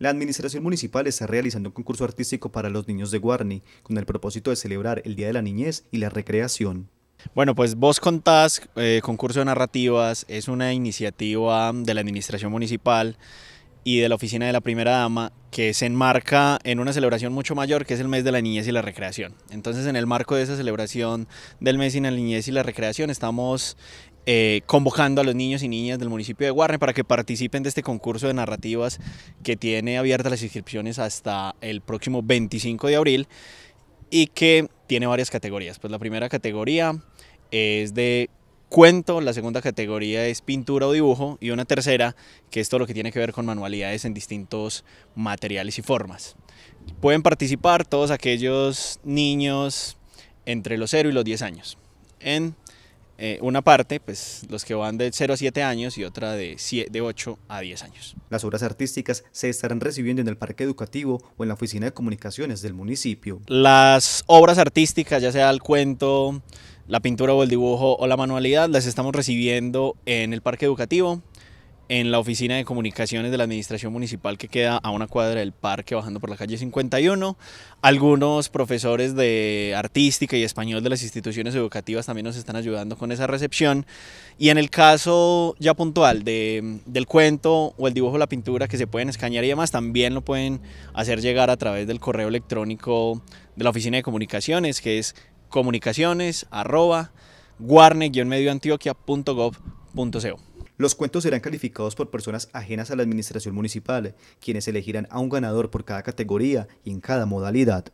La Administración Municipal está realizando un concurso artístico para los niños de Guarni, con el propósito de celebrar el Día de la Niñez y la Recreación. Bueno, pues Vos Contás, eh, concurso de narrativas, es una iniciativa de la Administración Municipal y de la oficina de la primera dama que se enmarca en una celebración mucho mayor que es el mes de la niñez y la recreación. Entonces en el marco de esa celebración del mes de la niñez y la recreación estamos eh, convocando a los niños y niñas del municipio de Guarne para que participen de este concurso de narrativas que tiene abiertas las inscripciones hasta el próximo 25 de abril y que tiene varias categorías. Pues la primera categoría es de cuento, la segunda categoría es pintura o dibujo y una tercera que es todo lo que tiene que ver con manualidades en distintos materiales y formas. Pueden participar todos aquellos niños entre los 0 y los 10 años. En eh, una parte, pues los que van de 0 a 7 años y otra de, de 8 a 10 años. Las obras artísticas se estarán recibiendo en el parque educativo o en la oficina de comunicaciones del municipio. Las obras artísticas, ya sea el cuento, la pintura o el dibujo o la manualidad, las estamos recibiendo en el parque educativo, en la oficina de comunicaciones de la administración municipal que queda a una cuadra del parque bajando por la calle 51. Algunos profesores de artística y español de las instituciones educativas también nos están ayudando con esa recepción. Y en el caso ya puntual de, del cuento o el dibujo, o la pintura que se pueden escanear y demás, también lo pueden hacer llegar a través del correo electrónico de la oficina de comunicaciones que es comunicaciones arroba guarne-medioantioquia.gov.co. Los cuentos serán calificados por personas ajenas a la administración municipal, quienes elegirán a un ganador por cada categoría y en cada modalidad.